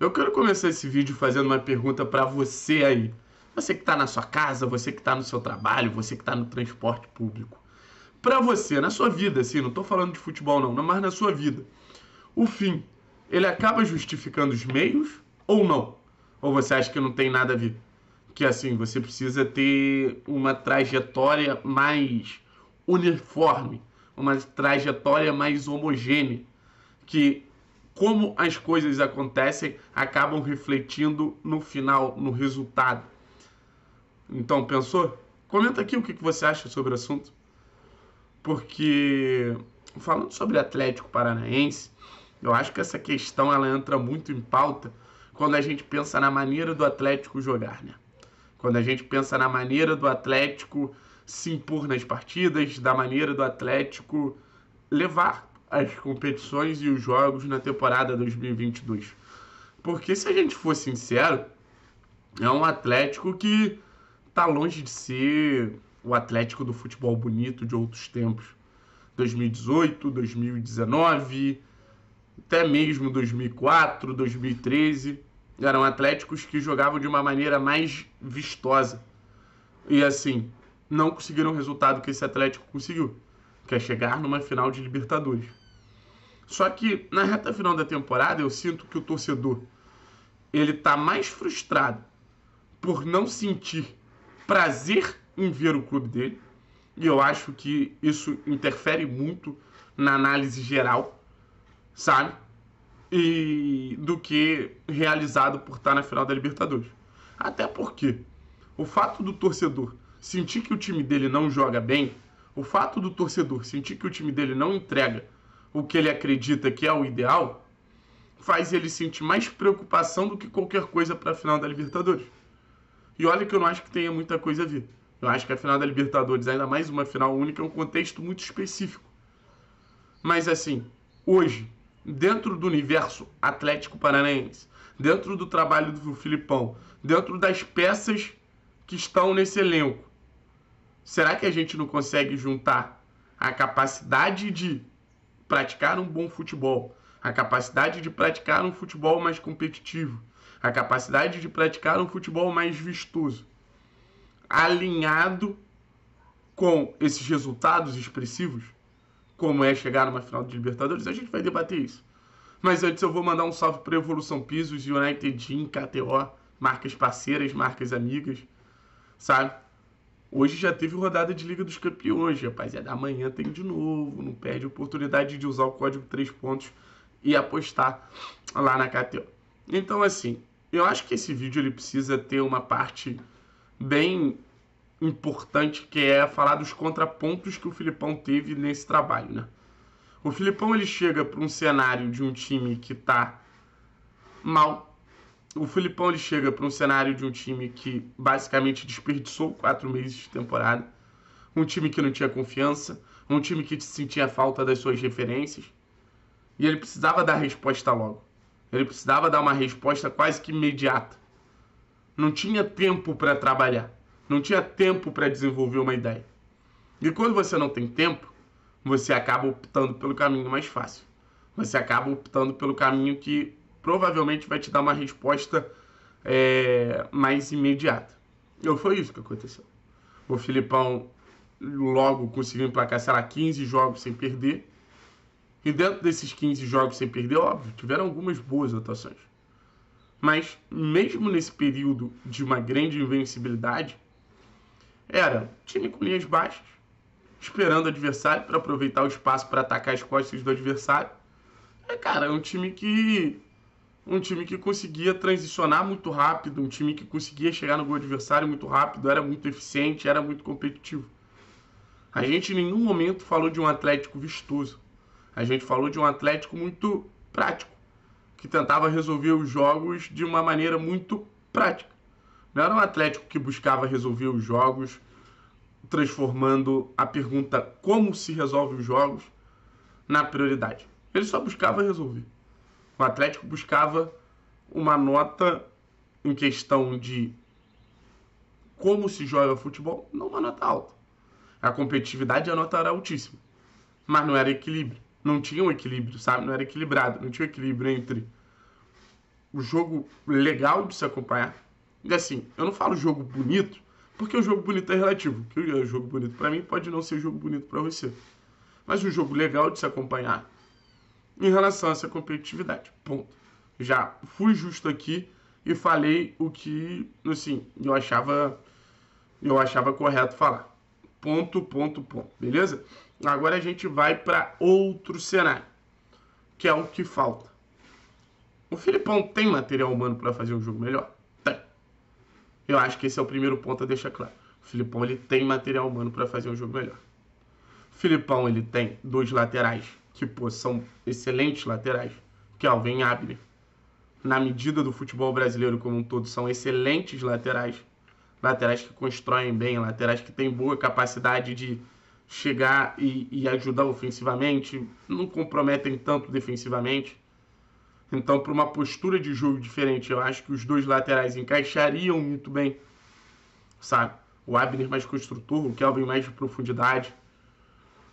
Eu quero começar esse vídeo fazendo uma pergunta para você aí. Você que está na sua casa, você que está no seu trabalho, você que está no transporte público. Para você, na sua vida, assim, não estou falando de futebol não, mas na sua vida. O fim, ele acaba justificando os meios ou não? Ou você acha que não tem nada a ver? Que assim, você precisa ter uma trajetória mais uniforme, uma trajetória mais homogênea, que como as coisas acontecem acabam refletindo no final, no resultado. Então, pensou? Comenta aqui o que você acha sobre o assunto. Porque, falando sobre Atlético Paranaense, eu acho que essa questão ela entra muito em pauta quando a gente pensa na maneira do Atlético jogar, né? Quando a gente pensa na maneira do Atlético se impor nas partidas, da maneira do Atlético levar as competições e os jogos na temporada 2022. Porque se a gente for sincero, é um Atlético que está longe de ser o Atlético do futebol bonito de outros tempos. 2018, 2019, até mesmo 2004, 2013, eram atléticos que jogavam de uma maneira mais vistosa. E assim, não conseguiram o resultado que esse Atlético conseguiu, que é chegar numa final de Libertadores. Só que na reta final da temporada eu sinto que o torcedor ele tá mais frustrado por não sentir prazer em ver o clube dele. E eu acho que isso interfere muito na análise geral, sabe? E do que realizado por estar tá na final da Libertadores. Até porque o fato do torcedor sentir que o time dele não joga bem, o fato do torcedor sentir que o time dele não entrega o que ele acredita que é o ideal, faz ele sentir mais preocupação do que qualquer coisa para a final da Libertadores. E olha que eu não acho que tenha muita coisa a ver. Eu acho que a final da Libertadores, ainda mais uma final única, é um contexto muito específico. Mas assim, hoje, dentro do universo Atlético Paranaense, dentro do trabalho do Filipão, dentro das peças que estão nesse elenco, será que a gente não consegue juntar a capacidade de praticar um bom futebol, a capacidade de praticar um futebol mais competitivo, a capacidade de praticar um futebol mais vistoso, alinhado com esses resultados expressivos, como é chegar numa final de Libertadores, a gente vai debater isso. Mas antes eu vou mandar um salve para Evolução Pisos, United Gym, KTO, marcas parceiras, marcas amigas, sabe? Hoje já teve rodada de Liga dos Campeões, rapaziada. É Amanhã tem de novo. Não perde a oportunidade de usar o código 3 pontos e apostar lá na KTO. Então, assim, eu acho que esse vídeo ele precisa ter uma parte bem importante que é falar dos contrapontos que o Filipão teve nesse trabalho, né? O Filipão ele chega para um cenário de um time que está mal, o Filipão ele chega para um cenário de um time que basicamente desperdiçou quatro meses de temporada, um time que não tinha confiança, um time que sentia falta das suas referências, e ele precisava dar resposta logo. Ele precisava dar uma resposta quase que imediata. Não tinha tempo para trabalhar, não tinha tempo para desenvolver uma ideia. E quando você não tem tempo, você acaba optando pelo caminho mais fácil. Você acaba optando pelo caminho que provavelmente vai te dar uma resposta é, mais imediata. E foi isso que aconteceu. O Filipão logo conseguiu emplacar, sei lá, 15 jogos sem perder. E dentro desses 15 jogos sem perder, óbvio, tiveram algumas boas atuações. Mas mesmo nesse período de uma grande invencibilidade, era time com linhas baixas, esperando o adversário para aproveitar o espaço para atacar as costas do adversário. É, cara, é um time que um time que conseguia transicionar muito rápido, um time que conseguia chegar no gol adversário muito rápido, era muito eficiente, era muito competitivo. A gente em nenhum momento falou de um Atlético vistoso. A gente falou de um Atlético muito prático, que tentava resolver os jogos de uma maneira muito prática. Não era um Atlético que buscava resolver os jogos transformando a pergunta como se resolve os jogos na prioridade. Ele só buscava resolver. O Atlético buscava uma nota em questão de como se joga futebol, não uma nota alta. A competitividade a nota era altíssima, mas não era equilíbrio. Não tinha um equilíbrio, sabe? Não era equilibrado. Não tinha um equilíbrio entre o jogo legal de se acompanhar. E assim, eu não falo jogo bonito, porque o jogo bonito é relativo. Que o é jogo bonito para mim pode não ser jogo bonito para você. Mas um jogo legal de se acompanhar em relação a essa competitividade. Ponto. Já fui justo aqui e falei o que, assim, eu achava eu achava correto falar. Ponto, ponto, ponto. Beleza? Agora a gente vai para outro cenário, que é o que falta. O Filipão tem material humano para fazer um jogo melhor? Tem. Eu acho que esse é o primeiro ponto a deixar claro. O Filipão ele tem material humano para fazer um jogo melhor. O Filipão ele tem dois laterais que tipo, pô, são excelentes laterais, Kelvin é e Abner, na medida do futebol brasileiro como um todo, são excelentes laterais, laterais que constroem bem, laterais que têm boa capacidade de chegar e, e ajudar ofensivamente, não comprometem tanto defensivamente. Então, para uma postura de jogo diferente, eu acho que os dois laterais encaixariam muito bem, sabe? O Abner mais construtor, o Kelvin mais de profundidade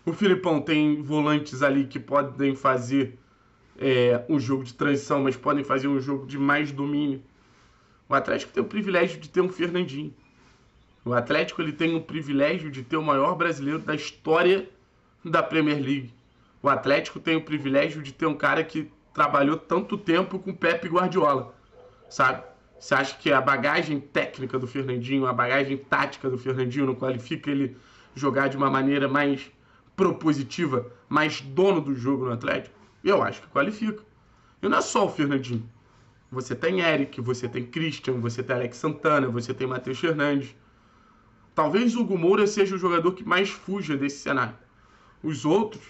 o Filipão tem volantes ali que podem fazer é, um jogo de transição, mas podem fazer um jogo de mais domínio. O Atlético tem o privilégio de ter um Fernandinho. O Atlético ele tem o privilégio de ter o maior brasileiro da história da Premier League. O Atlético tem o privilégio de ter um cara que trabalhou tanto tempo com Pepe Guardiola, sabe? Você acha que a bagagem técnica do Fernandinho, a bagagem tática do Fernandinho não qualifica ele jogar de uma maneira mais propositiva, mais dono do jogo no Atlético, eu acho que qualifica. E não é só o Fernandinho. Você tem Eric, você tem Christian, você tem Alex Santana, você tem Matheus Fernandes. Talvez o Hugo Moura seja o jogador que mais fuja desse cenário. Os outros,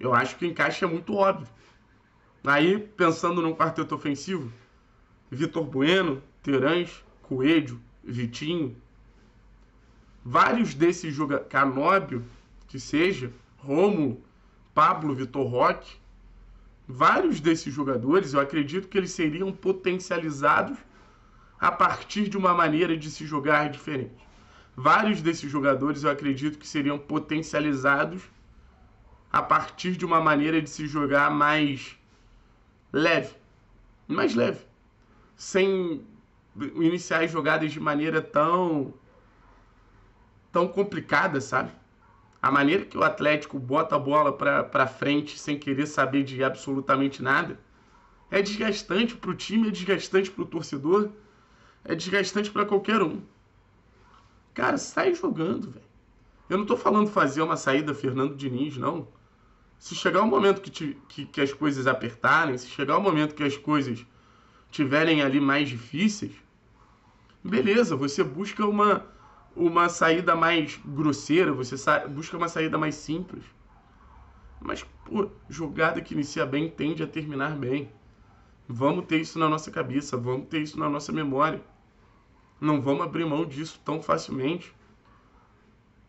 eu acho que o encaixe é muito óbvio. Aí, pensando num quarteto ofensivo, Vitor Bueno, Terãs, Coelho, Vitinho, vários desses jogadores, Canóbio, que seja, Rômulo, Pablo, Vitor Roque, vários desses jogadores, eu acredito que eles seriam potencializados a partir de uma maneira de se jogar diferente. Vários desses jogadores eu acredito que seriam potencializados a partir de uma maneira de se jogar mais leve, mais leve, sem iniciar as jogadas de maneira tão tão complicada, sabe? a maneira que o Atlético bota a bola para frente sem querer saber de absolutamente nada, é desgastante para o time, é desgastante para o torcedor, é desgastante para qualquer um. Cara, sai jogando, velho. Eu não estou falando fazer uma saída Fernando Diniz, não. Se chegar o momento que, te, que, que as coisas apertarem, se chegar o momento que as coisas tiverem ali mais difíceis, beleza, você busca uma, uma saída mais grosseira, você busca uma saída mais simples. Mas, pô, jogada que inicia bem tende a terminar bem. Vamos ter isso na nossa cabeça, vamos ter isso na nossa memória. Não vamos abrir mão disso tão facilmente.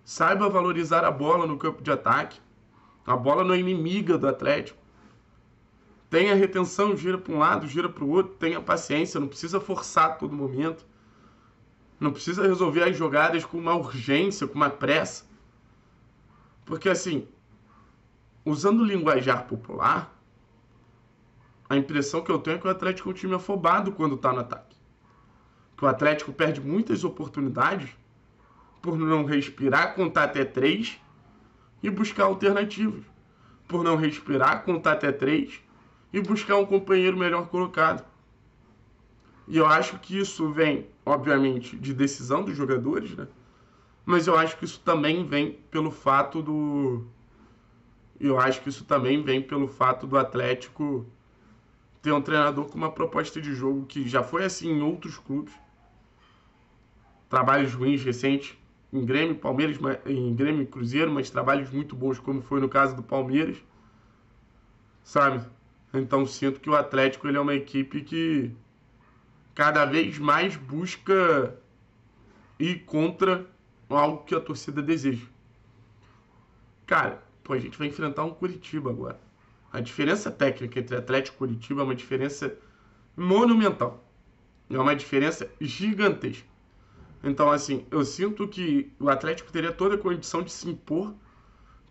Saiba valorizar a bola no campo de ataque. A bola não é inimiga do Atlético. Tenha retenção, gira para um lado, gira para o outro, tenha paciência, não precisa forçar a todo momento. Não precisa resolver as jogadas com uma urgência, com uma pressa. Porque assim, usando o linguajar popular, a impressão que eu tenho é que o Atlético é um time afobado quando está no ataque. Que o Atlético perde muitas oportunidades por não respirar, contar até três e buscar alternativas. Por não respirar, contar até três e buscar um companheiro melhor colocado. E eu acho que isso vem, obviamente, de decisão dos jogadores, né? Mas eu acho que isso também vem pelo fato do. Eu acho que isso também vem pelo fato do Atlético ter um treinador com uma proposta de jogo que já foi assim em outros clubes. Trabalhos ruins recentes em Grêmio, Palmeiras, em Grêmio e Cruzeiro, mas trabalhos muito bons, como foi no caso do Palmeiras. Sabe? Então sinto que o Atlético ele é uma equipe que cada vez mais busca ir contra algo que a torcida deseja. Cara, pô, a gente vai enfrentar um Curitiba agora. A diferença técnica entre Atlético e Curitiba é uma diferença monumental. É uma diferença gigantesca. Então, assim, eu sinto que o Atlético teria toda a condição de se impor,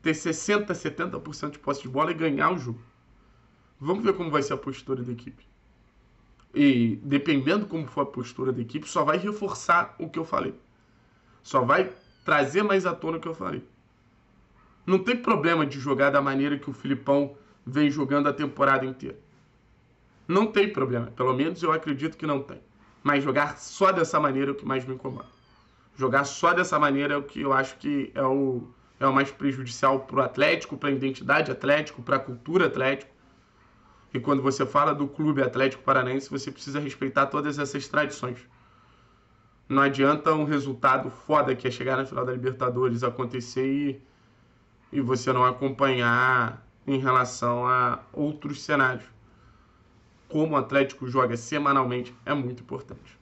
ter 60%, 70% de posse de bola e ganhar o jogo. Vamos ver como vai ser a postura da equipe e dependendo como for a postura da equipe, só vai reforçar o que eu falei. Só vai trazer mais à tona o que eu falei. Não tem problema de jogar da maneira que o Filipão vem jogando a temporada inteira. Não tem problema, pelo menos eu acredito que não tem. Mas jogar só dessa maneira é o que mais me incomoda. Jogar só dessa maneira é o que eu acho que é o, é o mais prejudicial para o Atlético, para a identidade Atlético, para a cultura Atlético e quando você fala do Clube Atlético Paranaense, você precisa respeitar todas essas tradições. Não adianta um resultado foda que é chegar na final da Libertadores acontecer e, e você não acompanhar em relação a outros cenários. Como o Atlético joga semanalmente é muito importante.